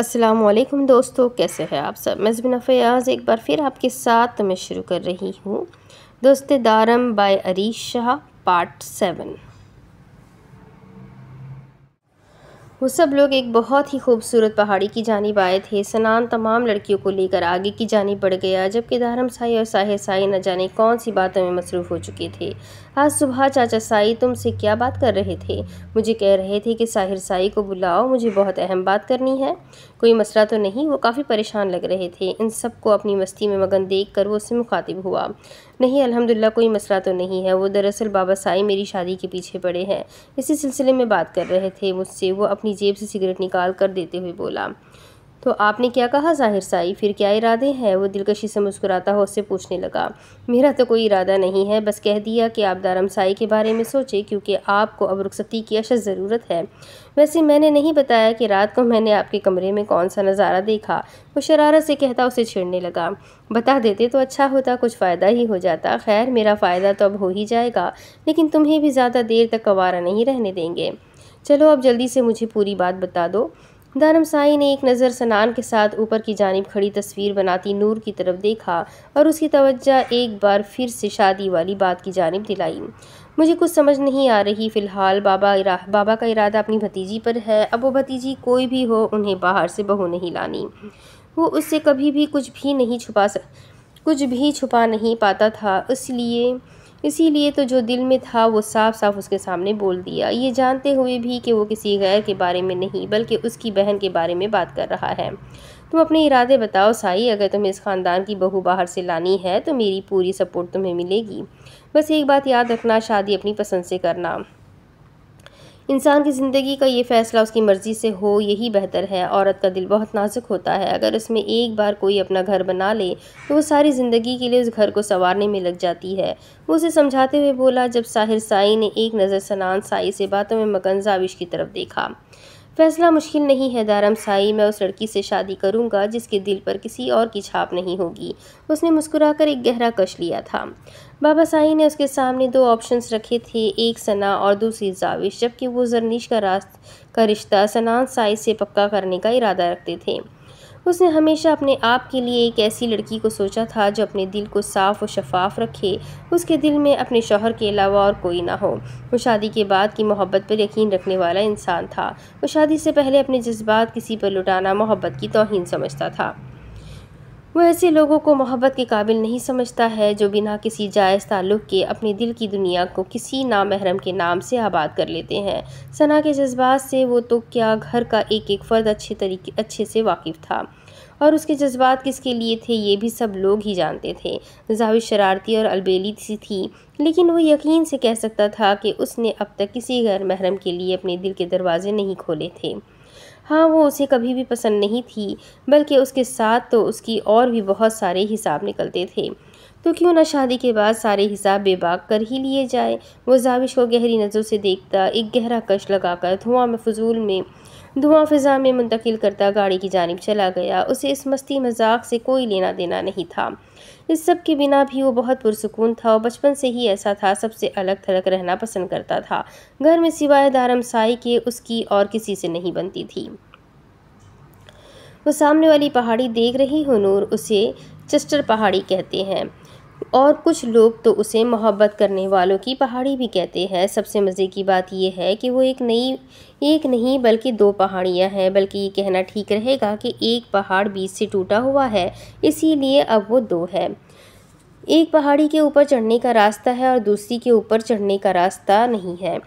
असलम दोस्तों कैसे हैं आप सब मैं फ़याज़ एक बार फिर आपके साथ मैं शुरू कर रही हूँ दोस्त दारम by Arish Shah part seven वो सब लोग एक बहुत ही खूबसूरत पहाड़ी की जानब आए थे सनान तमाम लड़कियों को लेकर आगे की जानब बढ़ गया जबकि दारम साई और साहे साई न जाने कौन सी बातों में मसरूफ़ हो चुके थे आज हाँ, सुबह चाचा साई तुमसे क्या बात कर रहे थे मुझे कह रहे थे कि साहिर साई को बुलाओ मुझे बहुत अहम बात करनी है कोई मसला तो नहीं वो काफ़ी परेशान लग रहे थे इन सब को अपनी मस्ती में मगन देख कर वो उससे मुखातिब हुआ नहीं अल्हम्दुलिल्लाह कोई मसला तो नहीं है वो दरअसल बाबा साई मेरी शादी के पीछे पड़े हैं इसी सिलसिले में बात कर रहे थे मुझसे वो अपनी जेब से सिगरेट निकाल कर देते हुए बोला तो आपने क्या कहा जाहिर साई फिर क्या इरादे हैं वो दिलकशी से मुस्कुराता हो उससे पूछने लगा मेरा तो कोई इरादा नहीं है बस कह दिया कि आप दारम साई के बारे में सोचें क्योंकि आपको अब रुखसती की अशद ज़रूरत है वैसे मैंने नहीं बताया कि रात को मैंने आपके कमरे में कौन सा नज़ारा देखा वो शरारत से कहता उसे छेड़ने लगा बता देते तो अच्छा होता कुछ फ़ायदा ही हो जाता खैर मेरा फ़ायदा तो अब हो ही जाएगा लेकिन तुम्हें भी ज़्यादा देर तक कवारा नहीं रहने देंगे चलो अब जल्दी से मुझे पूरी बात बता दो धर्मसाई ने एक नज़र सनान के साथ ऊपर की जानब खड़ी तस्वीर बनाती नूर की तरफ देखा और उसकी तवज्जा एक बार फिर से शादी वाली बात की जानब दिलाई मुझे कुछ समझ नहीं आ रही फ़िलहाल बाबा इरा बाबा का इरादा अपनी भतीजी पर है अब वो भतीजी कोई भी हो उन्हें बाहर से बहू नहीं लानी वो उससे कभी भी कुछ भी नहीं छुपा सक कुछ भी छुपा नहीं पाता था इसलिए इसीलिए तो जो दिल में था वो साफ साफ उसके सामने बोल दिया ये जानते हुए भी कि वो किसी गैर के बारे में नहीं बल्कि उसकी बहन के बारे में बात कर रहा है तुम अपने इरादे बताओ साई अगर तुम्हें इस ख़ानदान की बहू बाहर से लानी है तो मेरी पूरी सपोर्ट तुम्हें मिलेगी बस एक बात याद रखना शादी अपनी पसंद से करना इंसान की ज़िंदगी का ये फ़ैसला उसकी मर्ज़ी से हो यही बेहतर है औरत का दिल बहुत नाजुक होता है अगर उसमें एक बार कोई अपना घर बना ले तो वो सारी ज़िंदगी के लिए उस घर को संवारने में लग जाती है वो उसे समझाते हुए बोला जब साहिर साई ने एक नज़र सनान साई से बातों में मकन जाविश की तरफ देखा फैसला मुश्किल नहीं है साई मैं उस लड़की से शादी करूंगा जिसके दिल पर किसी और की छाप नहीं होगी उसने मुस्कुराकर एक गहरा कश लिया था बाबा साई ने उसके सामने दो ऑप्शंस रखे थे एक सना और दूसरी जाविश जबकि वो जरनीश का रास्ता का रिश्ता सनान साई से पक्का करने का इरादा रखते थे उसने हमेशा अपने आप के लिए एक ऐसी लड़की को सोचा था जो अपने दिल को साफ़ व शफाफ रखे उसके दिल में अपने शोहर के अलावा और कोई ना हो वो शादी के बाद की मोहब्बत पर यकीन रखने वाला इंसान था वो शादी से पहले अपने जज्बात किसी पर लुटाना मोहब्बत की तोहन समझता था वो ऐसे लोगों को मोहब्बत के काबिल नहीं समझता है जो बिना किसी जायज़ ताल्लुक़ के अपने दिल की दुनिया को किसी नामहरम के नाम से आबाद कर लेते हैं सना के जज्बात से वो तो क्या घर का एक एक फ़र्द अच्छे तरीके अच्छे से वाकिफ़ था और उसके जज्बात किसके लिए थे ये भी सब लोग ही जानते थे जावि शरारती और अलबेली सी थी लेकिन वो यकीन से कह सकता था कि उसने अब तक किसी गैर महरम के लिए अपने दिल के दरवाजे नहीं खोले थे हाँ वो उसे कभी भी पसंद नहीं थी बल्कि उसके साथ तो उसकी और भी बहुत सारे हिसाब निकलते थे तो क्यों ना शादी के बाद सारे हिसाब बेबाक कर ही लिए जाए वो जाविश को गहरी नज़र से देखता एक गहरा कश लगाकर धुआं में फजूल में धुआं फिजा में मुंतकिल करता गाड़ी की जानब चला गया उसे इस मस्ती मजाक से कोई लेना देना नहीं था इस सब के बिना भी वो बहुत पुरसकून था और बचपन से ही ऐसा था सबसे अलग थलग रहना पसंद करता था घर में सिवाय दारम साई के उसकी और किसी से नहीं बनती थी वो सामने वाली पहाड़ी देख रही हो नूर उसे चस्टर पहाड़ी कहते हैं और कुछ लोग तो उसे मोहब्बत करने वालों की पहाड़ी भी कहते हैं सबसे मज़े की बात यह है कि वो एक नई एक नहीं बल्कि दो पहाड़ियाँ हैं बल्कि ये कहना ठीक रहेगा कि एक पहाड़ बीच से टूटा हुआ है इसीलिए अब वो दो है एक पहाड़ी के ऊपर चढ़ने का रास्ता है और दूसरी के ऊपर चढ़ने का रास्ता नहीं है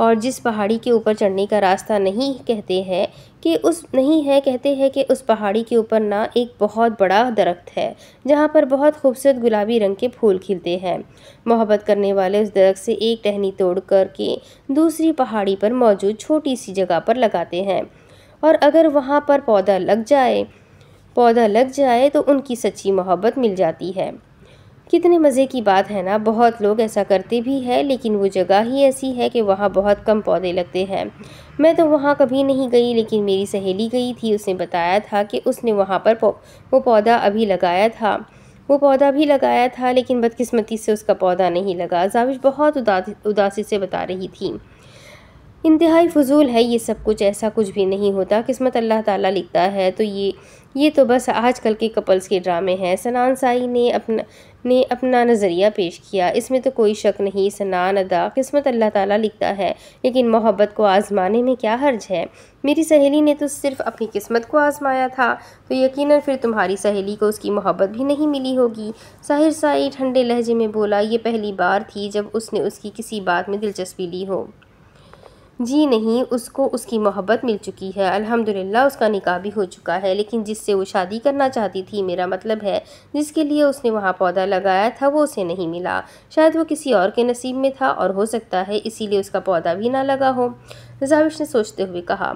और जिस पहाड़ी के ऊपर चढ़ने का रास्ता नहीं कहते हैं कि उस नहीं है कहते हैं कि उस पहाड़ी के ऊपर ना एक बहुत बड़ा दरख्त है जहाँ पर बहुत खूबसूरत गुलाबी रंग के फूल खिलते हैं मोहब्बत करने वाले उस दरख्त से एक टहनी तोड़ कर के दूसरी पहाड़ी पर मौजूद छोटी सी जगह पर लगाते हैं और अगर वहाँ पर पौधा लग जाए पौधा लग जाए तो उनकी सच्ची मोहब्बत मिल जाती है कितने मज़े की बात है ना बहुत लोग ऐसा करते भी है लेकिन वो जगह ही ऐसी है कि वहाँ बहुत कम पौधे लगते हैं मैं तो वहाँ कभी नहीं गई लेकिन मेरी सहेली गई थी उसने बताया था कि उसने वहाँ पर वो पौधा अभी लगाया था वो पौधा भी लगाया था लेकिन बदकिस्मती से उसका पौधा नहीं लगा जाविश बहुत उदासी से बता रही थी इंतहाई फजूल है ये सब कुछ ऐसा कुछ भी नहीं होता किस्मत अल्लाह ताला लिखता है तो ये ये तो बस आजकल के कपल्स के ड्रामे हैं सनान साई ने अपना ने अपना नज़रिया पेश किया इसमें तो कोई शक नहीं सनान अदा किस्मत अल्लाह ताला लिखता है लेकिन मोहब्बत को आज़माने में क्या हर्ज है मेरी सहेली ने तो सिर्फ अपनी किस्मत को आज़माया था तो यकीनन फिर तुम्हारी सहेली को उसकी मोहब्बत भी नहीं मिली होगी साहिर साई ठंडे लहजे में बोला ये पहली बार थी जब उसने उसकी किसी बात में दिलचस्पी ली हो जी नहीं उसको उसकी मोहब्बत मिल चुकी है अल्हम्दुलिल्लाह उसका निकाह भी हो चुका है लेकिन जिससे वो शादी करना चाहती थी मेरा मतलब है जिसके लिए उसने वहाँ पौधा लगाया था वो उसे नहीं मिला शायद वो किसी और के नसीब में था और हो सकता है इसीलिए उसका पौधा भी ना लगा हो जाविश ने सोचते हुए कहा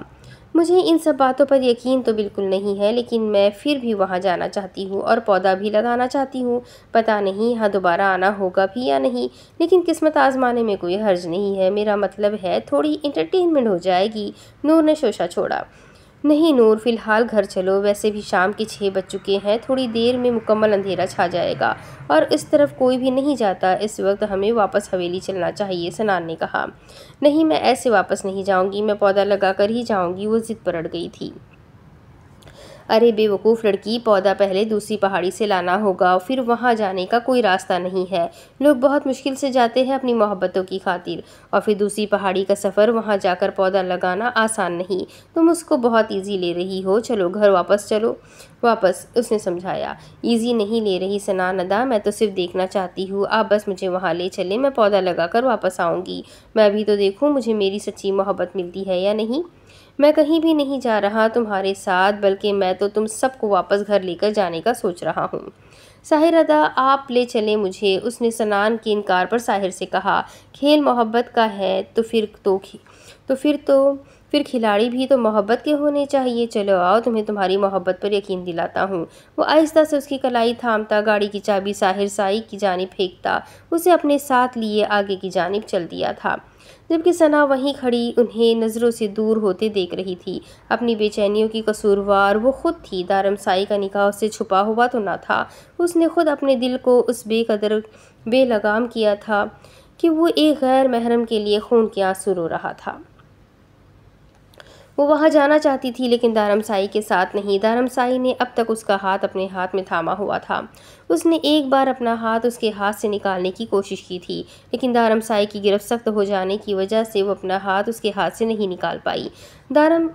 मुझे इन सब बातों पर यकीन तो बिल्कुल नहीं है लेकिन मैं फिर भी वहाँ जाना चाहती हूँ और पौधा भी लगाना चाहती हूँ पता नहीं यहाँ दोबारा आना होगा भी या नहीं लेकिन किस्मत आजमाने में कोई हर्ज नहीं है मेरा मतलब है थोड़ी इंटरटेनमेंट हो जाएगी नूर ने शोशा छोड़ा नहीं नूर फ़िलहाल घर चलो वैसे भी शाम के छः बज चुके हैं थोड़ी देर में मुकम्मल अंधेरा छा जाएगा और इस तरफ कोई भी नहीं जाता इस वक्त हमें वापस हवेली चलना चाहिए सनान ने कहा नहीं मैं ऐसे वापस नहीं जाऊंगी मैं पौधा लगाकर ही जाऊंगी वो ज़िद पर अड़ गई थी अरे बेवकूफ़ लड़की पौधा पहले दूसरी पहाड़ी से लाना होगा फिर वहाँ जाने का कोई रास्ता नहीं है लोग बहुत मुश्किल से जाते हैं अपनी मोहब्बतों की खातिर और फिर दूसरी पहाड़ी का सफ़र वहाँ जाकर पौधा लगाना आसान नहीं तुम उसको बहुत ईजी ले रही हो चलो घर वापस चलो वापस उसने समझाया ईजी नहीं ले रही सना नदा मैं तो सिर्फ देखना चाहती हूँ आप बस मुझे वहाँ ले चले मैं पौधा लगा वापस आऊँगी मैं अभी तो देखूँ मुझे मेरी सच्ची मोहब्बत मिलती है या नहीं मैं कहीं भी नहीं जा रहा तुम्हारे साथ बल्कि मैं तो तुम सबको वापस घर लेकर जाने का सोच रहा हूँ साहिर अदा आप ले चले मुझे उसने सनान के इनकार पर साहिर से कहा खेल मोहब्बत का है तो फिर तो तो फिर तो फिर खिलाड़ी भी तो मोहब्बत के होने चाहिए चलो आओ तुम्हें तुम्हारी मोहब्बत पर यकीन दिलाता हूँ वो आहिस्ता से उसकी कलाई थामता गाड़ी की चाबी साहिर साई की जानब फेंकता उसे अपने साथ लिए आगे की जानब चल दिया था जबकि सना वहीं खड़ी उन्हें नज़रों से दूर होते देख रही थी अपनी बेचैनियों की कसूरवार वो खुद थी दारमसाई का निकाह उससे छुपा हुआ तो ना था उसने खुद अपने दिल को उस बेकदर बेलगाम किया था कि वो एक गैर महरम के लिए खून के आंसू रो रहा था वो वहाँ जाना चाहती थी लेकिन दारमसाई के साथ नहीं दारमसाई ने अब तक उसका हाथ अपने हाथ में थामा हुआ था उसने एक बार अपना हाथ उसके हाथ से निकालने की कोशिश की थी लेकिन दारमसाई की गिरफ्त सख्त हो जाने की वजह से वो अपना हाथ उसके हाथ से नहीं निकाल पाई दारम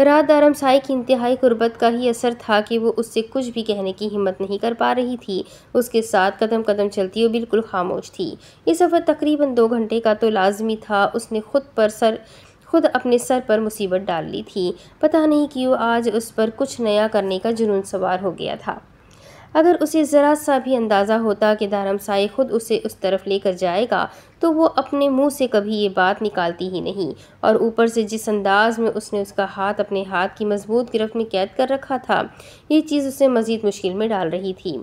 रात दारमसाई की इंतहाई गुर्बत का ही असर था कि वो उससे कुछ भी कहने की हिम्मत नहीं कर पा रही थी उसके साथ कदम कदम चलती हुई बिल्कुल खामोश थी ये सफ़र तकरीबन दो घंटे का तो लाजमी था उसने खुद पर सर खुद अपने सर पर मुसीबत डाल ली थी पता नहीं क्यों आज उस पर कुछ नया करने का जुनून सवार हो गया था अगर उसे ज़रा सा भी अंदाज़ा होता कि दारमसाई खुद उसे उस तरफ लेकर जाएगा तो वो अपने मुंह से कभी ये बात निकालती ही नहीं और ऊपर से जिस अंदाज में उसने उसका हाथ अपने हाथ की मजबूत गिरफ्त में कैद कर रखा था ये चीज़ उसे मज़ीद मुश्किल में डाल रही थी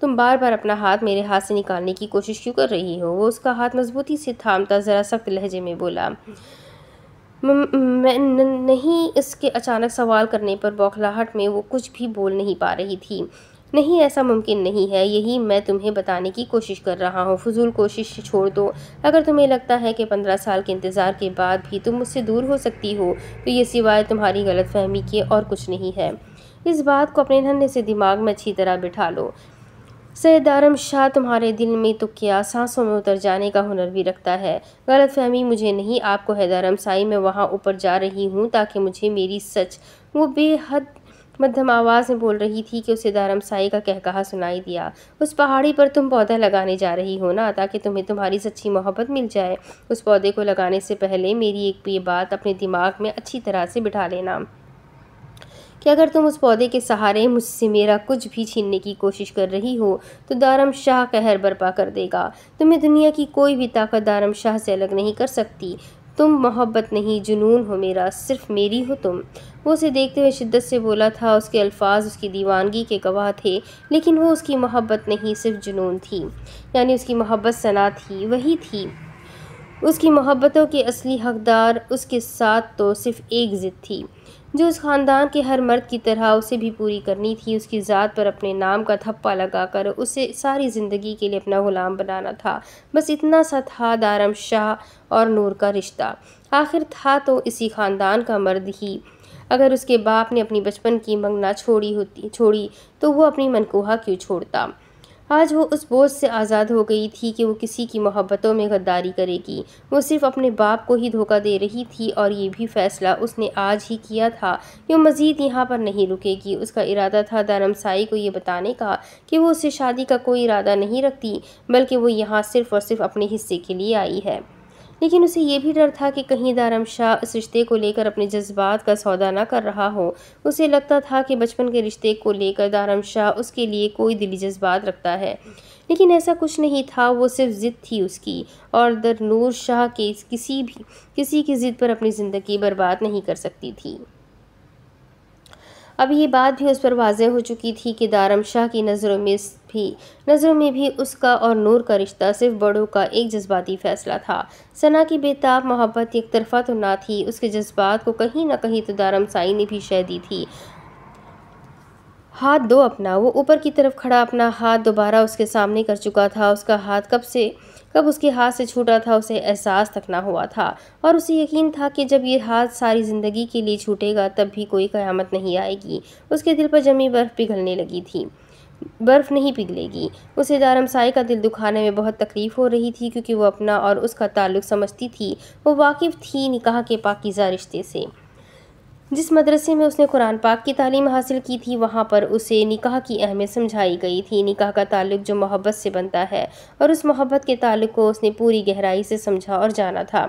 तुम बार बार अपना हाथ मेरे हाथ से निकालने की कोशिश क्यों कर रही हो वो उसका हाथ मजबूती से थामता ज़रा सख्त लहजे में बोला नहीं इसके अचानक सवाल करने पर बौखलाहट में वो कुछ भी बोल नहीं पा रही थी नहीं ऐसा मुमकिन नहीं है यही मैं तुम्हें बताने की कोशिश कर रहा हूँ फजूल कोशिश छोड़ दो अगर तुम्हें लगता है कि पंद्रह साल के इंतज़ार के बाद भी तुम मुझसे दूर हो सकती हो तो ये सिवाय तुम्हारी गलतफहमी के और कुछ नहीं है इस बात को अपने नन्हे से दिमाग में अच्छी तरह बिठा लो सैद शाह तुम्हारे दिल में तो क्या सांसों में उतर जाने का हुनर भी रखता है गलत फहमी मुझे नहीं आपको हैदारम साई मैं वहाँ ऊपर जा रही हूँ ताकि मुझे मेरी सच वो बेहद मध्यम आवाज़ में बोल रही थी कि उसे दारमसाई का कह कहा सुनाई दिया उस पहाड़ी पर तुम पौधा लगाने जा रही हो ना ताकि तुम्हें तुम्हारी सच्ची मोहब्बत मिल जाए उस पौधे को लगाने से पहले मेरी एक ये बात अपने दिमाग में अच्छी तरह से बिठा लेना कि अगर तुम उस पौधे के सहारे मुझसे मेरा कुछ भी छीनने की कोशिश कर रही हो तो दारम शाह कहर बर्पा कर देगा तुम्हें दुनिया की कोई भी ताकत दारम शाह से अलग नहीं कर सकती तुम मोहब्बत नहीं जुनून हो मेरा सिर्फ मेरी हो तुम वो उसे देखते हुए शिद्दत से बोला था उसके अल्फाज उसकी दीवानगी के गवाह थे लेकिन वो उसकी मोहब्बत नहीं सिर्फ जुनून थी यानी उसकी मोहब्बत सना थी वही थी उसकी मोहब्बतों के असली हकदार उसके साथ तो सिर्फ एक ज़िद थी जो उस ख़ानदान के हर मर्द की तरह उसे भी पूरी करनी थी उसकी ज़ात पर अपने नाम का थप्पा लगाकर उसे सारी ज़िंदगी के लिए अपना ग़ुलाम बनाना था बस इतना सा था दारम शाह और नूर का रिश्ता आखिर था तो इसी ख़ानदान का मर्द ही अगर उसके बाप ने अपनी बचपन की मंगना छोड़ी होती छोड़ी तो वो अपनी मनकोहा क्यों छोड़ता आज वो उस बोझ से आज़ाद हो गई थी कि वो किसी की मोहब्बतों में गद्दारी करेगी वो सिर्फ अपने बाप को ही धोखा दे रही थी और ये भी फ़ैसला उसने आज ही किया था कि वो मज़ीद यहाँ पर नहीं रुकेगी उसका इरादा था दानमसाई को ये बताने का कि वो उससे शादी का कोई इरादा नहीं रखती बल्कि वो यहाँ सिर्फ़ और सिर्फ अपने हिस्से के लिए आई है लेकिन उसे यह भी डर था कि कहीं दारम शाह इस रिश्ते को लेकर अपने जज्बात का सौदा ना कर रहा हो उसे लगता था कि बचपन के रिश्ते को लेकर दारम शाह उसके लिए कोई दिली जज्बात रखता है लेकिन ऐसा कुछ नहीं था वो सिर्फ ज़िद थी उसकी और दरनूर शाह के किसी भी किसी की ज़िद पर अपनी ज़िंदगी बर्बाद नहीं कर सकती थी अब ये बात भी उस पर वाजह हो चुकी थी कि दारम शाह की नज़रों में थी नज़रों में भी उसका और नूर का रिश्ता सिर्फ बड़ों का एक जज्बाती फैसला था सना की बेताब मोहब्बत एक तरफा तो ना थी उसके जज्बात को कहीं ना कहीं तो दारमसाई ने भी शह दी थी हाथ दो अपना वो ऊपर की तरफ खड़ा अपना हाथ दोबारा उसके सामने कर चुका था उसका हाथ कब से कब उसके हाथ से छूटा था उसे एहसास तक ना हुआ था और उसे यकीन था कि जब ये हाथ सारी ज़िंदगी के लिए छूटेगा तब भी कोई क़यामत नहीं आएगी उसके दिल पर जमी बर्फ़ पिघलने लगी थी बर्फ़ नहीं पिघलेगी उसे दारमसाई का दिल दुखाने में बहुत तकलीफ़ हो रही थी क्योंकि वो अपना और उसका ताल्लुक समझती थी वो वाकिफ़ थी निकाह के पाकिज़ा रिश्ते से जिस मदरसे में उसने कुरान पाक की तालीम हासिल की थी वहाँ पर उसे निकाह की अहमियत समझाई गई थी निकाह का ताल्लुक जो मोहब्बत से बनता है और उस मोहब्बत के ताल्लुक को उसने पूरी गहराई से समझा और जाना था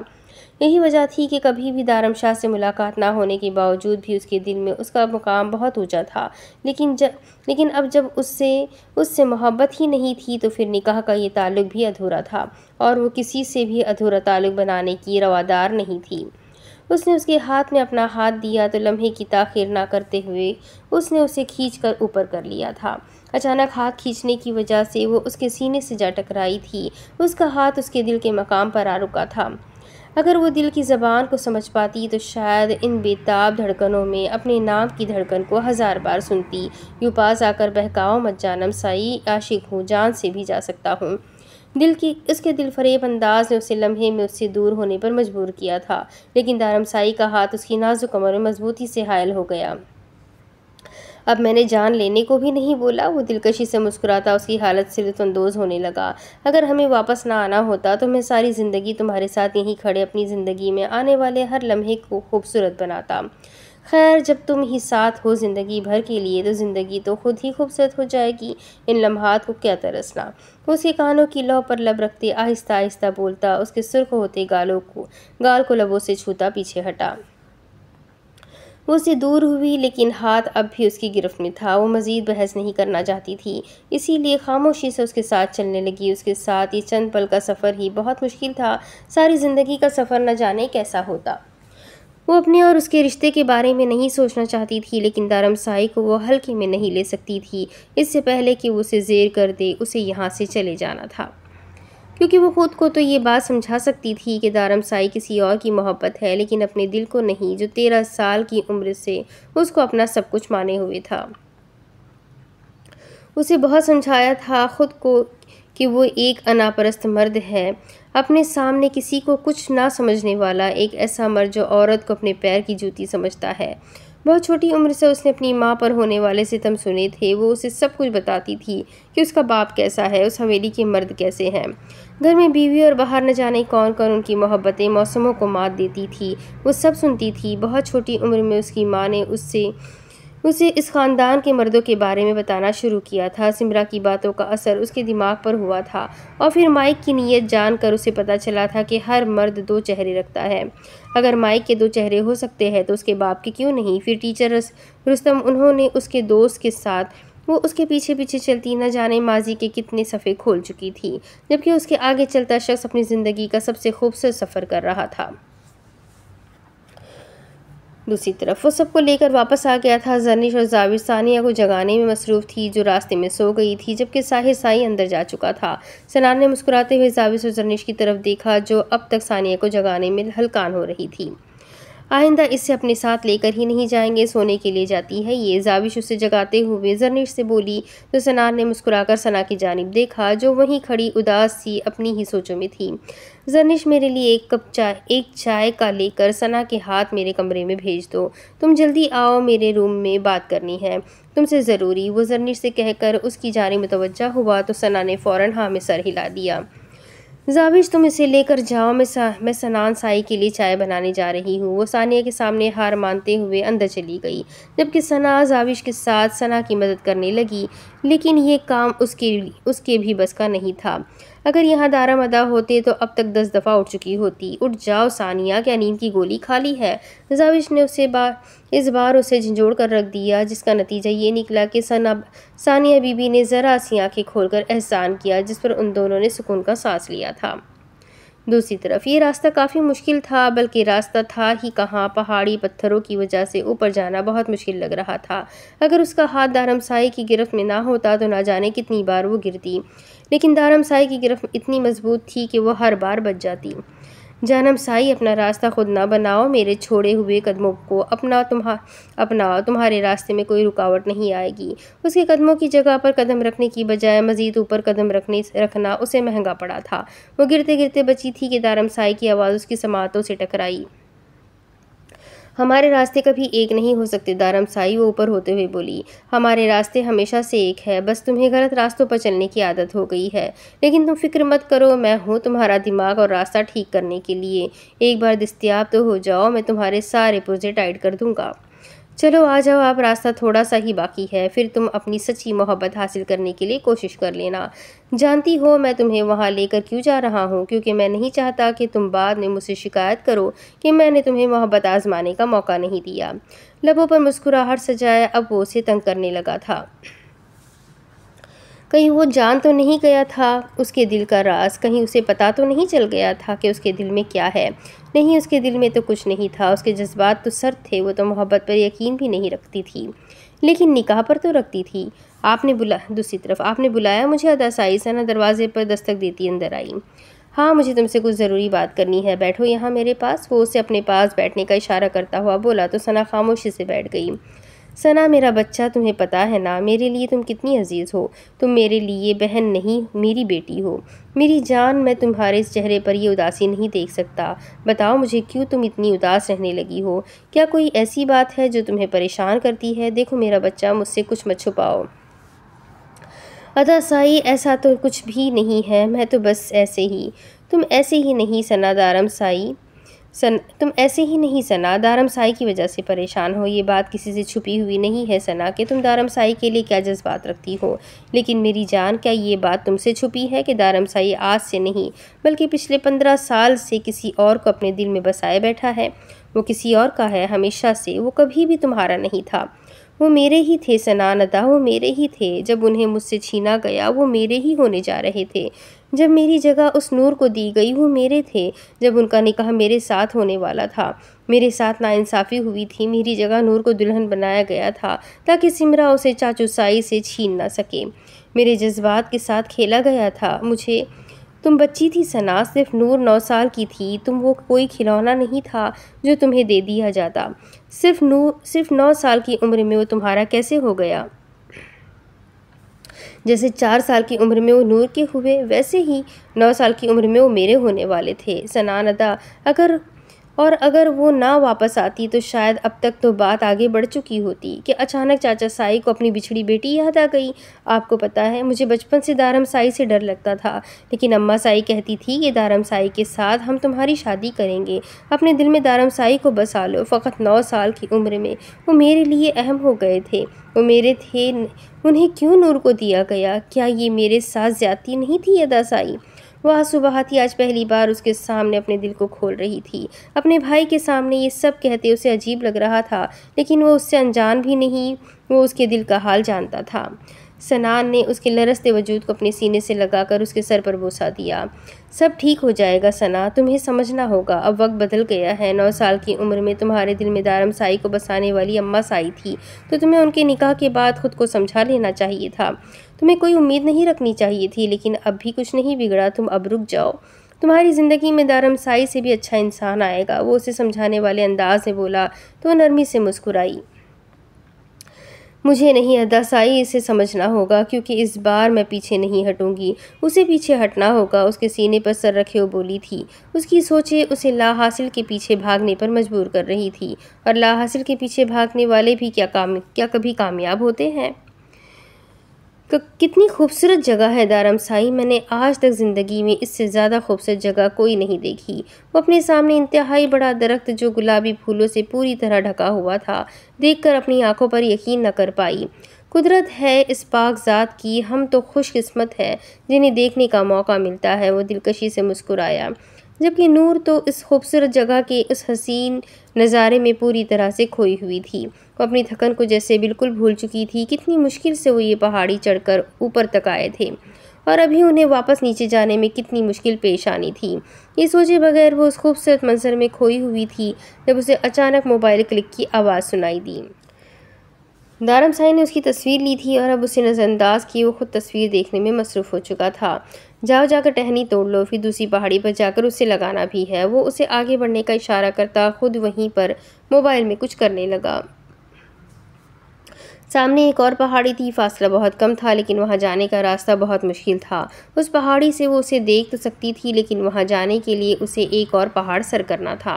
यही वजह थी कि कभी भी दारम शाह से मुलाकात ना होने के बावजूद भी उसके दिल में उसका मुकाम बहुत ऊँचा था लेकिन जब लेकिन अब जब उससे उससे मोहब्बत ही नहीं थी तो फिर निकाह का ये ताल्लुक़ भी अधूरा था और वो किसी से भी अधूरा ताल्लुक़ बनाने की रवादार नहीं थी उसने उसके हाथ में अपना हाथ दिया तो लम्हे की ताखिर ना करते हुए उसने उसे खींच कर ऊपर कर लिया था अचानक हाथ खींचने की वजह से वो उसके सीने से जा टकराई थी उसका हाथ उसके दिल के मकाम पर आ रुका था अगर वो दिल की ज़बान को समझ पाती तो शायद इन बेताब धड़कनों में अपने नाम की धड़कन को हज़ार बार सुनती यू पास आकर बहकाओ मत जानम साई आशिक हूँ जान से भी जा सकता हूँ दिल की इसके दिल फरेब अंदाज ने उसे लम्हे में उससे दूर होने पर मजबूर किया था लेकिन दारमसाई का हाथ उसकी नाजुक कमर में मजबूती से हायल हो गया अब मैंने जान लेने को भी नहीं बोला वो दिलकशी से मुस्कुराता उसकी हालत से लुफानंदोज़ होने लगा अगर हमें वापस ना आना होता तो मैं सारी ज़िंदगी तुम्हारे साथ यहीं खड़े अपनी ज़िंदगी में आने वाले हर लम्हे को खूबसूरत बनाता खैर जब तुम ही साथ हो ज़िंदगी भर के लिए तो ज़िंदगी तो खुद ही खूबसूरत हो जाएगी इन लम्हात को क्या तरसना उसके कानों की लौ पर लब रखते आहिस्ता आहिस्ता बोलता उसके सुर्ख होते गालों को गाल को लबों से छूता पीछे हटा वो उससे दूर हुई लेकिन हाथ अब भी उसकी गिरफ्त में था वो मज़ीद बहस नहीं करना चाहती थी इसीलिए खामोशी से उसके साथ चलने लगी उसके साथ ये चंद पल का सफ़र ही बहुत मुश्किल था सारी ज़िंदगी का सफ़र न जाने कैसा होता वो अपने और उसके रिश्ते के बारे में नहीं सोचना चाहती थी लेकिन दारमसाई को वो हल्के में नहीं ले सकती थी इससे पहले कि वो उसे जेर कर दे उसे यहाँ से चले जाना था क्योंकि वो ख़ुद को तो ये बात समझा सकती थी कि दारम साई किसी और की मोहब्बत है लेकिन अपने दिल को नहीं जो तेरह साल की उम्र से उसको अपना सब कुछ माने हुए था उसे बहुत समझाया था ख़ुद को कि वो एक अनापरस्त मर्द है अपने सामने किसी को कुछ ना समझने वाला एक ऐसा मर्द जो औरत को अपने पैर की जूती समझता है बहुत छोटी उम्र से उसने अपनी माँ पर होने वाले सितम सुने थे वो उसे सब कुछ बताती थी कि उसका बाप कैसा है उस हवेली के मर्द कैसे हैं घर में बीवी और बाहर न जाने कौन कौन उनकी मोहब्बतें मौसमों को मात देती थी वो सब सुनती थी बहुत छोटी उम्र में उसकी माँ ने उससे उसे इस ख़ानदान के मर्दों के बारे में बताना शुरू किया था सिमरा की बातों का असर उसके दिमाग पर हुआ था और फिर माइक की नीयत जानकर उसे पता चला था कि हर मर्द दो चेहरे रखता है अगर माइक के दो चेहरे हो सकते हैं तो उसके बाप के क्यों नहीं फिर टीचर रुस्तम उन्होंने उसके दोस्त के साथ वो उसके पीछे पीछे चलती न जाने माजी के कितने सफ़े खोल चुकी थी जबकि उसके आगे चलता शख्स अपनी ज़िंदगी का सबसे खूबसूरत सफ़र कर रहा था दूसरी तरफ वो सबको लेकर वापस आ गया था जनिश और जाविर सानिया को जगाने में मसरूफ़ थी जो रास्ते में सो गई थी जबकि साहिर साई अंदर जा चुका था सनान ने मुस्कुराते हुए जाविर और जनिश की तरफ देखा जो अब तक सानिया को जगाने में हलकान हो रही थी आइंदा इसे अपने साथ लेकर ही नहीं जाएंगे सोने के लिए जाती है ये जाविश उसे जगाते हुए जरनिश से बोली तो सनार ने मुस्कुराकर सना की जानब देखा जो वहीं खड़ी उदास सी अपनी ही सोचों में थी जरनिश मेरे लिए एक कप चाय एक चाय का लेकर सना के हाथ मेरे कमरे में भेज दो तुम जल्दी आओ मेरे रूम में बात करनी है तुमसे ज़रूरी वो जरनिश से कहकर उसकी जानी मुतवज़ा हुआ तो सना ने फ़ौर हाँ में सर हिला दिया जाविश तुम इसे लेकर जाओ मैं सा, मैं सनान साई के लिए चाय बनाने जा रही हूँ वो सानिया के सामने हार मानते हुए अंदर चली गई जबकि सना जाविश के साथ सना की मदद करने लगी लेकिन ये काम उसके उसके भी बस का नहीं था अगर यहाँ दारा मदा होते तो अब तक दस दफ़ा उठ चुकी होती उठ जाओ सानिया क्या नींद की गोली खाली है जाविश ने उसे बार इस बार उसे झंझोड़ कर रख दिया जिसका नतीजा ये निकला कि सना सानिया बीबी ने ज़रा सी आँखें खोलकर एहसान किया जिस पर उन दोनों ने सुकून का सांस लिया था दूसरी तरफ ये रास्ता काफ़ी मुश्किल था बल्कि रास्ता था ही कहाँ पहाड़ी पत्थरों की वजह से ऊपर जाना बहुत मुश्किल लग रहा था अगर उसका हाथ दारमसाई की गिरफ्त में ना होता तो ना जाने कितनी बार वो गिरती लेकिन साई की गिरफ्त इतनी मजबूत थी कि वह हर बार बच जाती जानम साई अपना रास्ता खुद ना बनाओ मेरे छोड़े हुए कदमों को अपना तुम्हारा अपनाओ तुम्हारे रास्ते में कोई रुकावट नहीं आएगी उसके कदमों की जगह पर कदम रखने की बजाय मज़ीद ऊपर कदम रखने रखना उसे महंगा पड़ा था वो गिरते गिरते बची थी कि साई की आवाज़ उसकी समातों से टकराई हमारे रास्ते कभी एक नहीं हो सकते दारम साई वो ऊपर होते हुए बोली हमारे रास्ते हमेशा से एक है बस तुम्हें गलत रास्तों पर चलने की आदत हो गई है लेकिन तुम फिक्र मत करो मैं हूँ तुम्हारा दिमाग और रास्ता ठीक करने के लिए एक बार दस्तियाब तो हो जाओ मैं तुम्हारे सारे पुर्जे टाइट कर दूँगा चलो आ जाओ आप रास्ता थोड़ा सा ही बाकी है फिर तुम अपनी सच्ची मोहब्बत हासिल करने के लिए कोशिश कर लेना जानती हो मैं तुम्हें वहाँ लेकर क्यों जा रहा हूँ क्योंकि मैं नहीं चाहता कि तुम बाद में मुझसे शिकायत करो कि मैंने तुम्हें मोहब्बत आजमाने का मौका नहीं दिया लबों पर मुस्कुराहट सजाया अब वो उसे तंग करने लगा था कहीं वो जान तो नहीं गया था उसके दिल का राज कहीं उसे पता तो नहीं चल गया था कि उसके दिल में क्या है नहीं उसके दिल में तो कुछ नहीं था उसके जज्बात तो सर्द थे वो तो मोहब्बत पर यकीन भी नहीं रखती थी लेकिन निकाह पर तो रखती थी आपने बुला दूसरी तरफ आपने बुलाया मुझे अदासाई सना दरवाजे पर दस्तक देती अंदर आई हाँ मुझे तुमसे कुछ ज़रूरी बात करनी है बैठो यहाँ मेरे पास वो उसे अपने पास बैठने का इशारा करता हुआ बोला तो सना खामोशी से बैठ गई सना मेरा बच्चा तुम्हें पता है ना मेरे लिए तुम कितनी अजीज़ हो तुम मेरे लिए बहन नहीं मेरी बेटी हो मेरी जान मैं तुम्हारे इस चेहरे पर यह उदासी नहीं देख सकता बताओ मुझे क्यों तुम इतनी उदास रहने लगी हो क्या कोई ऐसी बात है जो तुम्हें परेशान करती है देखो मेरा बच्चा मुझसे कुछ मत छुपाओ अदा साई ऐसा तो कुछ भी नहीं है मैं तो बस ऐसे ही तुम ऐसे ही नहीं सनादारम साई सन तुम ऐसे ही नहीं सना साई की वजह से परेशान हो ये बात किसी से छुपी हुई नहीं है सना कि तुम साई के लिए क्या जज्बात रखती हो लेकिन मेरी जान क्या ये बात तुमसे छुपी है कि साई आज से नहीं बल्कि पिछले पंद्रह साल से किसी और को अपने दिल में बसाए बैठा है वो किसी और का है हमेशा से वो कभी भी तुम्हारा नहीं था वो मेरे ही थे सना नदा वो मेरे ही थे जब उन्हें मुझसे छीना गया वो मेरे ही होने जा रहे थे जब मेरी जगह उस नूर को दी गई वो मेरे थे जब उनका निकाह मेरे साथ होने वाला था मेरे साथ नाइंसाफ़ी हुई थी मेरी जगह नूर को दुल्हन बनाया गया था ताकि सिमरा उसे चाचू साई से छीन ना सके मेरे जज्बात के साथ खेला गया था मुझे तुम बच्ची थी सना सिर्फ नूर नौ साल की थी तुम वो कोई खिलौना नहीं था जो तुम्हें दे दिया जाता सिर्फ नूर सिर्फ नौ साल की उम्र में वो तुम्हारा कैसे हो गया जैसे चार साल की उम्र में वो नूर के हुए वैसे ही नौ साल की उम्र में वो मेरे होने वाले थे सनान अदा अगर और अगर वो ना वापस आती तो शायद अब तक तो बात आगे बढ़ चुकी होती कि अचानक चाचा साई को अपनी बिछड़ी बेटी याद आ गई आपको पता है मुझे बचपन से दारम साई से डर लगता था लेकिन अम्मा साई कहती थी कि दारम साई के साथ हम तुम्हारी शादी करेंगे अपने दिल में दारम साई को बसा लो फ़कत नौ साल की उम्र में वो मेरे लिए अहम हो गए थे वो मेरे थे उन्हें क्यों नूर को दिया गया क्या ये मेरे साथ ज्यादा नहीं थी अदा साई वह सुबह थी आज पहली बार उसके सामने अपने दिल को खोल रही थी अपने भाई के सामने ये सब कहते उसे अजीब लग रहा था लेकिन वो उससे अनजान भी नहीं वो उसके दिल का हाल जानता था सनान ने उसके लरसते वजूद को अपने सीने से लगाकर उसके सर पर बोसा दिया सब ठीक हो जाएगा सना तुम्हें समझना होगा अब वक्त बदल गया है नौ साल की उम्र में तुम्हारे दिल में दारम साई को बसाने वाली अम्मा साई थी तो तुम्हें उनके निकाह के बाद खुद को समझा लेना चाहिए था तुम्हें कोई उम्मीद नहीं रखनी चाहिए थी लेकिन अब भी कुछ नहीं बिगड़ा तुम अब रुक जाओ तुम्हारी ज़िंदगी में दारम साई से भी अच्छा इंसान आएगा वो उसे समझाने वाले अंदाज में बोला तो नरमी से मुस्कुराई मुझे नहीं अदासाई इसे समझना होगा क्योंकि इस बार मैं पीछे नहीं हटूंगी उसे पीछे हटना होगा उसके सीने पर सर रखे वो बोली थी उसकी सोचें उसे ला हासिल के पीछे भागने पर मजबूर कर रही थी और ला हासिल के पीछे भागने वाले भी क्या काम क्या कभी कामयाब होते हैं कितनी खूबसूरत जगह है दारमसाई मैंने आज तक ज़िंदगी में इससे ज़्यादा खूबसूरत जगह कोई नहीं देखी वो अपने सामने इंतहाई बड़ा दरख्त जो गुलाबी फूलों से पूरी तरह ढका हुआ था देखकर अपनी आंखों पर यकीन न कर पाई कुदरत है इस पाक ज़ात की हम तो खुशकस्मत है जिन्हें देखने का मौका मिलता है वो दिलकशी से मुस्कुराया जबकि नूर तो इस खूबसूरत जगह के इस हसीन नज़ारे में पूरी तरह से खोई हुई थी वो अपनी थकन को जैसे बिल्कुल भूल चुकी थी कितनी मुश्किल से वो ये पहाड़ी चढ़कर ऊपर तक आए थे और अभी उन्हें वापस नीचे जाने में कितनी मुश्किल पेश आनी थी ये सोचे बगैर वो उस खूबसूरत मंजर में खोई हुई थी जब उसे अचानक मोबाइल क्लिक की आवाज़ सुनाई दी दारम साई ने उसकी तस्वीर ली थी और अब उसे नज़रअंदाज की वो खुद तस्वीर देखने में मसरूफ़ हो चुका था जाओ जाकर टहनी तोड़ लो फिर दूसरी पहाड़ी पर जाकर उसे लगाना भी है वो उसे आगे बढ़ने का इशारा करता खुद वहीं पर मोबाइल में कुछ करने लगा सामने एक और पहाड़ी थी फासला बहुत कम था लेकिन वहाँ जाने का रास्ता बहुत मुश्किल था उस पहाड़ी से वो उसे देख तो सकती थी लेकिन वहाँ जाने के लिए उसे एक और पहाड़ सर करना था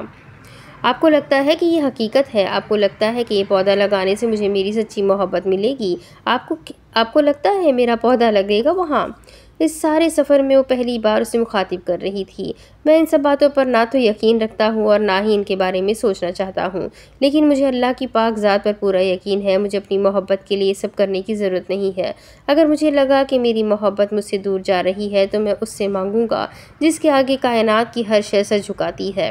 आपको लगता है कि ये हकीकत है आपको लगता है कि ये पौधा लगाने से मुझे मेरी सच्ची मोहब्बत मिलेगी आपको आपको लगता है मेरा पौधा लगेगा वहाँ इस सारे सफ़र में वो पहली बार उसे मुखातिब कर रही थी मैं इन सब बातों पर ना तो यकीन रखता हूँ और ना ही इनके बारे में सोचना चाहता हूँ लेकिन मुझे अल्लाह की पाक ज़ात पर पूरा यकीन है मुझे अपनी मोहब्बत के लिए सब करने की ज़रूरत नहीं है अगर मुझे लगा कि मेरी मोहब्बत मुझसे दूर जा रही है तो मैं उससे मांगूँगा जिसके आगे कायनात की हर शय सर झुकाती है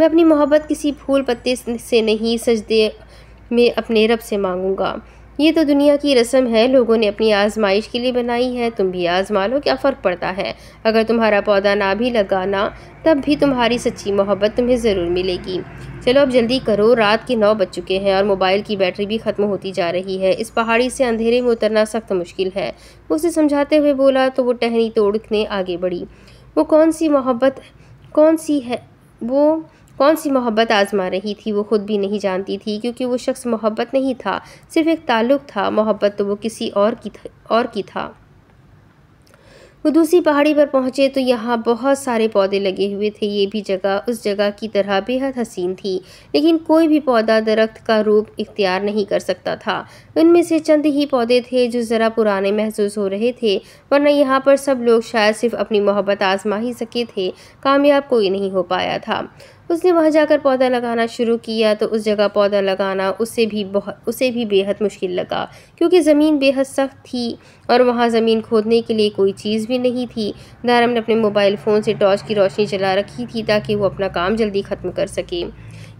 मैं अपनी मोहब्बत किसी फूल पत्ते से नहीं सजदे में अपने रब से मांगूँगा ये तो दुनिया की रस्म है लोगों ने अपनी आजमाइश के लिए बनाई है तुम भी आजमा लो क्या फ़र्क पड़ता है अगर तुम्हारा पौधा ना भी लगाना तब भी तुम्हारी सच्ची मोहब्बत तुम्हें ज़रूर मिलेगी चलो अब जल्दी करो रात के नौ बज चुके हैं और मोबाइल की बैटरी भी ख़त्म होती जा रही है इस पहाड़ी से अंधेरे में उतरना सख्त मुश्किल है उसे समझाते हुए बोला तो वो टहनी तोड़ने आगे बढ़ी वो कौन सी मोहब्बत कौन सी है वो कौन सी मोहब्बत आजमा रही थी वो खुद भी नहीं जानती थी क्योंकि वो शख्स मोहब्बत नहीं था सिर्फ एक ताल्लुक था मोहब्बत तो वो किसी और की और की था वो दूसरी पहाड़ी पर पहुंचे तो यहाँ बहुत सारे पौधे लगे हुए थे ये भी जगह उस जगह की तरह बेहद हसीन थी लेकिन कोई भी पौधा दरख्त का रूप इख्तियार नहीं कर सकता था उनमें से चंद ही पौधे थे जो ज़रा पुराने महसूस हो रहे थे वरना यहाँ पर सब लोग शायद सिर्फ अपनी मोहब्बत आजमा ही सके थे कामयाब कोई नहीं हो पाया था उसने वहाँ जाकर पौधा लगाना शुरू किया तो उस जगह पौधा लगाना उसे भी बहुत उसे भी बेहद मुश्किल लगा क्योंकि ज़मीन बेहद सख्त थी और वहाँ ज़मीन खोदने के लिए कोई चीज़ भी नहीं थी दारम ने अपने मोबाइल फ़ोन से टॉर्च की रोशनी चला रखी थी ताकि वो अपना काम जल्दी ख़त्म कर सके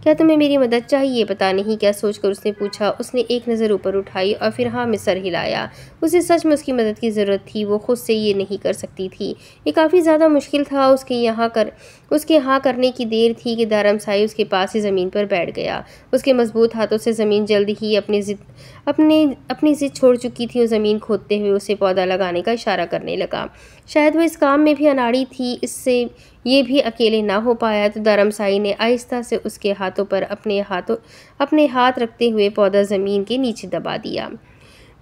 क्या तुम्हें मेरी मदद चाहिए पता नहीं क्या सोचकर उसने पूछा उसने एक नज़र ऊपर उठाई और फिर हाँ में सर हिलाया उसे सच में उसकी मदद की ज़रूरत थी वो खुद से ये नहीं कर सकती थी ये काफ़ी ज़्यादा मुश्किल था उसके यहाँ कर उसके हाँ करने की देर थी कि दारमसाई उसके पास ही ज़मीन पर बैठ गया उसके मजबूत हाथों से ज़मीन जल्द ही अपनी जिद अपने अपनी जिद छोड़ चुकी थी और ज़मीन खोदते हुए उसे पौधा लगाने का इशारा करने लगा शायद वह इस काम में भी अनाड़ी थी इससे ये भी अकेले ना हो पाया तो दारमसाई ने आहिस्ता से उसके हाथों पर अपने हाथों अपने हाथ रखते हुए पौधा ज़मीन के नीचे दबा दिया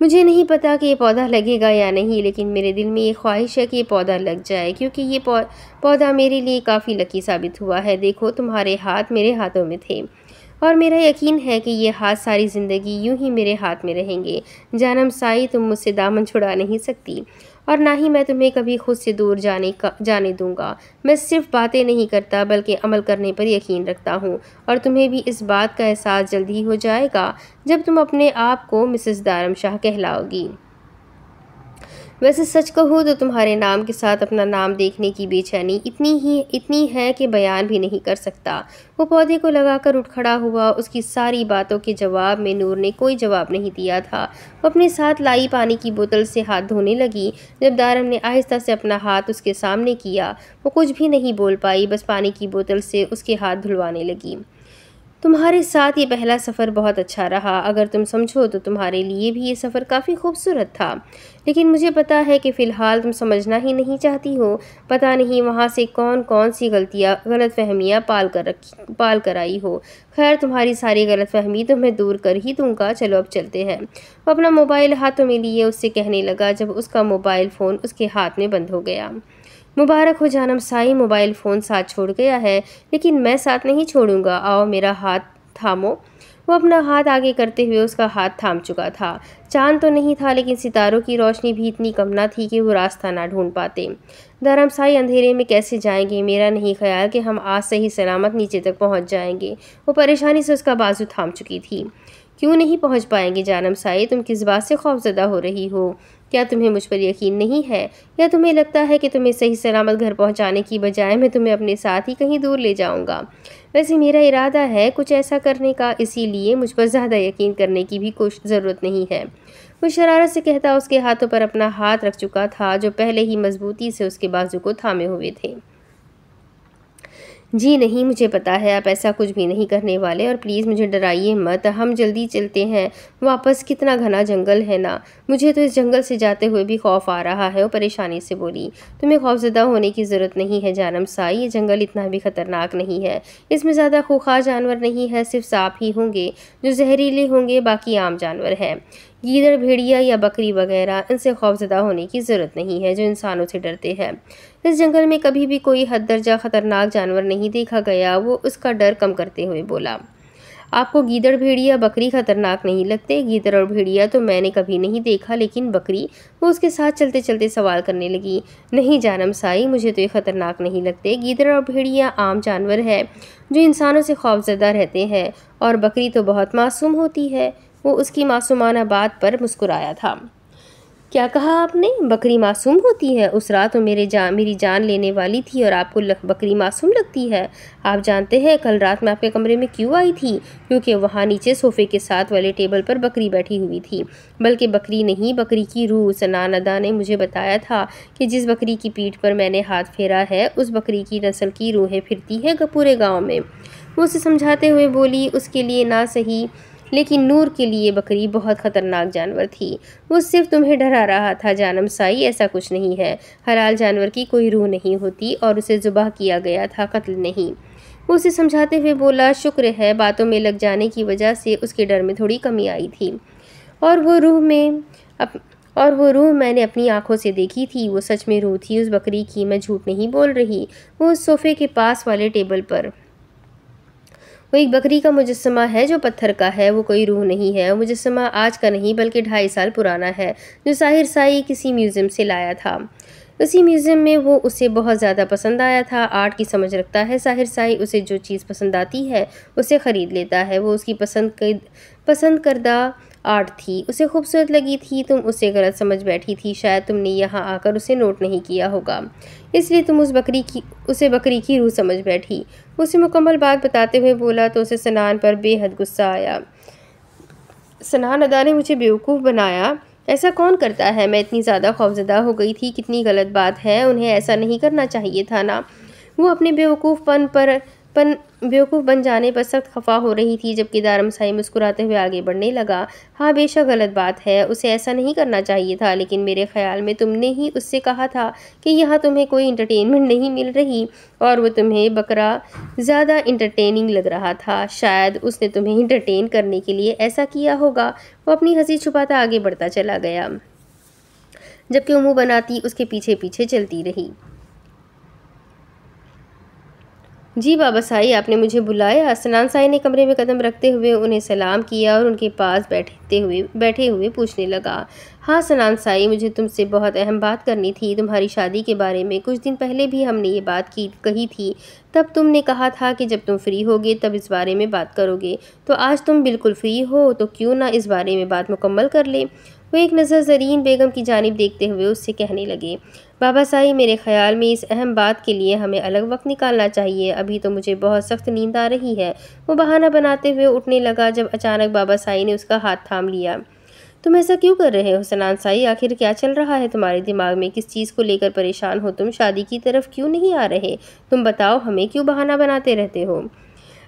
मुझे नहीं पता कि ये पौधा लगेगा या नहीं लेकिन मेरे दिल में ये ख्वाहिश है कि ये पौधा लग जाए क्योंकि ये पौधा मेरे लिए काफ़ी लकी साबित हुआ है देखो तुम्हारे हाथ मेरे हाथों में थे और मेरा यकीन है कि ये हाथ सारी ज़िंदगी यूं ही मेरे हाथ में रहेंगे जानम साई तुम मुझसे दामन छुड़ा नहीं सकती और ना ही मैं तुम्हें कभी खुद से दूर जाने का जाने दूंगा मैं सिर्फ बातें नहीं करता बल्कि अमल करने पर यकीन रखता हूँ और तुम्हें भी इस बात का एहसास जल्दी हो जाएगा जब तुम अपने आप को मिसेस दारम शाह कहलाओगी वैसे सच कहूँ तो तुम्हारे नाम के साथ अपना नाम देखने की बेचैनी इतनी ही इतनी है कि बयान भी नहीं कर सकता वो पौधे को लगाकर उठ खड़ा हुआ उसकी सारी बातों के जवाब में नूर ने कोई जवाब नहीं दिया था वो अपने साथ लाई पानी की बोतल से हाथ धोने लगी जब दारम ने आहिस्ता से अपना हाथ उसके सामने किया वो कुछ भी नहीं बोल पाई बस पानी की बोतल से उसके हाथ धुलवाने लगी तुम्हारे साथ ये पहला सफ़र बहुत अच्छा रहा अगर तुम समझो तो तुम्हारे लिए भी ये सफ़र काफ़ी खूबसूरत था लेकिन मुझे पता है कि फ़िलहाल तुम समझना ही नहीं चाहती हो पता नहीं वहाँ से कौन कौन सी गलतियाँ गलत फहमियाँ पाल कर रखी पाल कर आई हो खैर तुम्हारी सारी गलत फहमी तो मैं दूर कर ही दूँगा चलो अब चलते हैं वो अपना मोबाइल हाथों में लिए उससे कहने लगा जब उसका मोबाइल फ़ोन उसके हाथ में बंद हो गया मुबारक हो जानम साई मोबाइल फ़ोन साथ छोड़ गया है लेकिन मैं साथ नहीं छोड़ूंगा आओ मेरा हाथ थामो वो अपना हाथ आगे करते हुए उसका हाथ थाम चुका था चांद तो नहीं था लेकिन सितारों की रोशनी भी इतनी कम ना थी कि वो रास्ता ना ढूंढ पाते धर्मसाई अंधेरे में कैसे जाएंगे मेरा नहीं ख्याल कि हम आज से ही सलामत नीचे तक पहुंच जाएंगे वो परेशानी से उसका बाजू थाम चुकी थी क्यों नहीं पहुंच पाएंगे जानम साई तुम किस बात से खौफजदा हो रही हो क्या तुम्हें मुझ पर यकीन नहीं है या तुम्हें लगता है कि तुम्हें सही सलामत घर पहुंचाने की बजाय मैं तुम्हें अपने साथ ही कहीं दूर ले जाऊंगा वैसे मेरा इरादा है कुछ ऐसा करने का इसीलिए मुझ पर ज़्यादा यकीन करने की भी कुछ ज़रूरत नहीं है वो शरारत से कहता उसके हाथों पर अपना हाथ रख चुका था जो पहले ही मजबूती से उसके बाजू को थामे हुए थे जी नहीं मुझे पता है आप ऐसा कुछ भी नहीं करने वाले और प्लीज़ मुझे डराइए मत हम जल्दी चलते हैं वापस कितना घना जंगल है ना मुझे तो इस जंगल से जाते हुए भी खौफ आ रहा है वो परेशानी से बोली तुम्हें खौफजदा होने की ज़रूरत नहीं है जानम साई ये जंगल इतना भी ख़तरनाक नहीं है इसमें ज़्यादा खुखा जानवर नहीं है सिर्फ साफ ही होंगे जो जहरीले होंगे बाकी आम जानवर हैं गीदड़ भेड़िया या बकरी वगैरह इनसे खौफजदा होने की ज़रूरत नहीं है जो इंसानों से डरते हैं इस जंगल में कभी भी कोई हद दर्जा ख़तरनाक जानवर नहीं देखा गया वो उसका डर कम करते हुए बोला आपको गीदड़ भेड़िया बकरी खतरनाक नहीं लगते गीदड़ और भेड़िया तो मैंने कभी नहीं देखा लेकिन बकरी वो उसके साथ चलते चलते सवाल करने लगी नहीं जानम साई मुझे तो ये खतरनाक नहीं लगते गीदड़ और भेड़िया आम जानवर है जो इंसानों से खौफजदा रहते हैं और बकरी तो बहुत मासूम होती है वो उसकी मासूमाना बात पर मुस्कुराया था क्या कहा आपने बकरी मासूम होती है उस रात वो मेरे जान मेरी जान लेने वाली थी और आपको लग, बकरी मासूम लगती है आप जानते हैं कल रात मैं आपके कमरे में क्यों आई थी क्योंकि वहाँ नीचे सोफ़े के साथ वाले टेबल पर बकरी बैठी हुई थी बल्कि बकरी नहीं बकरी की रूह सनानदा ने मुझे बताया था कि जिस बकरी की पीठ पर मैंने हाथ फेरा है उस बकरी की नस्ल की रूहें फिरती है पूरे गाँव में वो उसे समझाते हुए बोली उसके लिए ना सही लेकिन नूर के लिए बकरी बहुत ख़तरनाक जानवर थी वो सिर्फ तुम्हें डरा रहा था जानम साई ऐसा कुछ नहीं है हलाल जानवर की कोई रूह नहीं होती और उसे जुबा किया गया था कत्ल नहीं वो उसे समझाते हुए बोला शुक्र है बातों में लग जाने की वजह से उसके डर में थोड़ी कमी आई थी और वो रूह में अप, और वो रूह मैंने अपनी आंखों से देखी थी वो सच में रूह थी उस बकरी की मैं झूठ नहीं बोल रही वो उस सोफ़े के पास वाले टेबल पर वो एक बकरी का मुजस्मा है जो पत्थर का है वो कोई रूह नहीं है मुजस्मा आज का नहीं बल्कि ढाई साल पुराना है जो साहिर साई किसी म्यूज़ियम से लाया था उसी म्यूज़ियम में वो उसे बहुत ज़्यादा पसंद आया था आर्ट की समझ रखता है साहिर साई उसे जो चीज़ पसंद आती है उसे ख़रीद लेता है वो उसकी पसंद पसंद करदा आर्ट थी उसे खूबसूरत लगी थी तुम उसे गलत समझ बैठी थी शायद तुमने यहाँ आकर उसे नोट नहीं किया होगा इसलिए तुम उस बकरी की उसे बकरी की रूह समझ बैठी उसे मुकम्मल बात बताते हुए बोला तो उसे सनान पर बेहद गुस्सा आया सनान अदा ने मुझे बेवकूफ़ बनाया ऐसा कौन करता है मैं इतनी ज़्यादा खौफजदा हो गई थी कितनी गलत बात है उन्हें ऐसा नहीं करना चाहिए था ना वो अपने बेवकूफ़पन पर पन बेवकूफ़ बन जाने पर सख्त खफा हो रही थी जबकि दारमसाई मुस्कुराते हुए आगे बढ़ने लगा हाँ बेशक गलत बात है उसे ऐसा नहीं करना चाहिए था लेकिन मेरे ख्याल में तुमने ही उससे कहा था कि यहाँ तुम्हें कोई इंटरटेनमेंट नहीं मिल रही और वो तुम्हें बकरा ज़्यादा इंटरटेनिंग लग रहा था शायद उसने तुम्हें इंटरटेन करने के लिए ऐसा किया होगा वो अपनी हंसी छुपाता आगे बढ़ता चला गया जबकि मुँह बनाती उसके पीछे पीछे चलती रही जी बाबा साई आपने मुझे बुलाया असनान साई ने कमरे में कदम रखते हुए उन्हें सलाम किया और उनके पास बैठते हुए बैठे हुए पूछने लगा हाँ सनान साई मुझे तुमसे बहुत अहम बात करनी थी तुम्हारी शादी के बारे में कुछ दिन पहले भी हमने ये बात की कही थी तब तुमने कहा था कि जब तुम फ्री होगे तब इस बारे में बात करोगे तो आज तुम बिल्कुल फ्री हो तो क्यों ना इस बारे में बात मुकम्मल कर ले वो एक नज़र जरीन बेगम की जानब देखते हुए उससे कहने लगे बाबा साहिब मेरे ख्याल में इस अहम बात के लिए हमें अलग वक्त निकालना चाहिए अभी तो मुझे बहुत सख्त नींद आ रही है वो बहाना बनाते हुए उठने लगा जब अचानक बाबा साई ने उसका हाथ थाम लिया तुम ऐसा क्यों कर रहे हो सनान साई आखिर क्या चल रहा है तुम्हारे दिमाग में किस चीज़ को लेकर परेशान हो तुम शादी की तरफ क्यों नहीं आ रहे तुम बताओ हमें क्यों बहाना बनाते रहते हो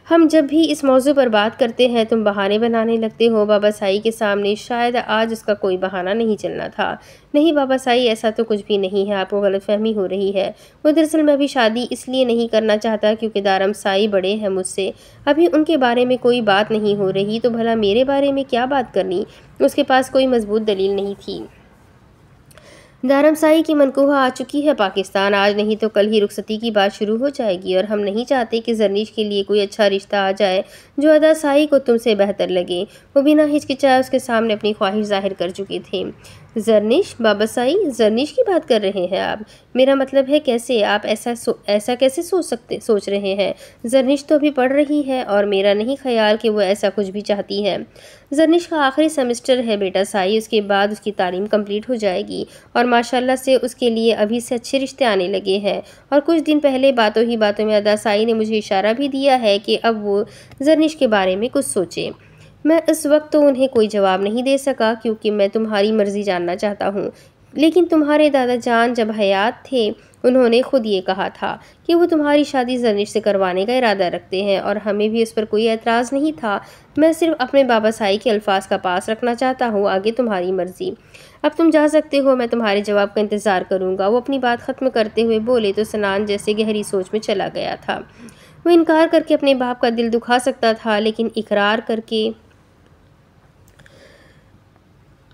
हम जब भी इस मौजू पर बात करते हैं तुम बहाने बनाने लगते हो बाबा साई के सामने शायद आज उसका कोई बहाना नहीं चलना था नहीं बाबा साई ऐसा तो कुछ भी नहीं है आपको गलतफहमी हो रही है वो दरअसल मैं भी शादी इसलिए नहीं करना चाहता क्योंकि दारम साई बड़े हैं मुझसे अभी उनके बारे में कोई बात नहीं हो रही तो भला मेरे बारे में क्या बात करनी उसके पास कोई मजबूत दलील नहीं थी दारमसाई की मनकोहा आ चुकी है पाकिस्तान आज नहीं तो कल ही रुखसती की बात शुरू हो जाएगी और हम नहीं चाहते कि जरनीश के लिए कोई अच्छा रिश्ता आ जाए जो अदा साई को तुमसे बेहतर लगे वो बिना हिचकिचाए उसके सामने अपनी ख्वाहिश जाहिर कर चुके थे जर्निश बाबासाई जर्निश की बात कर रहे हैं आप मेरा मतलब है कैसे आप ऐसा सो, ऐसा कैसे सोच सकते सोच रहे हैं जर्निश तो अभी पढ़ रही है और मेरा नहीं ख्याल कि वो ऐसा कुछ भी चाहती है जर्निश का आखिरी सेमेस्टर है बेटा साई उसके बाद उसकी तालीम कंप्लीट हो जाएगी और माशाल्लाह से उसके लिए अभी से अच्छे रिश्ते आने लगे हैं और कुछ दिन पहले बातों ही बातों में अदा साई ने मुझे इशारा भी दिया है कि अब वो जर्निश के बारे में कुछ सोचें मैं उस वक्त तो उन्हें कोई जवाब नहीं दे सका क्योंकि मैं तुम्हारी मर्ज़ी जानना चाहता हूँ लेकिन तुम्हारे दादा जान जब हयात थे उन्होंने खुद ये कहा था कि वो तुम्हारी शादी जनिश से करवाने का इरादा रखते हैं और हमें भी उस पर कोई एतराज़ नहीं था मैं सिर्फ अपने बाबा साई के अल्फाज का पास रखना चाहता हूँ आगे तुम्हारी मर्ज़ी अब तुम जा सकते हो मैं तुम्हारे जवाब का इंतज़ार करूँगा वो अपनी बात ख़त्म करते हुए बोले तो सनान जैसे गहरी सोच में चला गया था वो इनकार करके अपने बाप का दिल दुखा सकता था लेकिन इकरार करके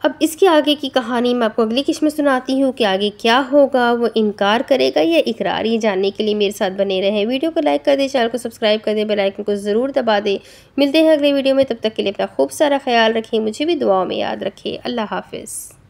अब इसके आगे की कहानी मैं आपको अगली किश्त में सुनाती हूँ कि आगे क्या होगा वो इनकार करेगा या इकरार ये जानने के लिए मेरे साथ बने रहें वीडियो को लाइक कर दें चैनल को सब्सक्राइब कर दें बेलाइकन को ज़रूर दबा दें मिलते हैं अगले वीडियो में तब तक के लिए अपना खूब सारा ख्याल रखें मुझे भी दुआओं में याद रखें अल्लाह हाफिज़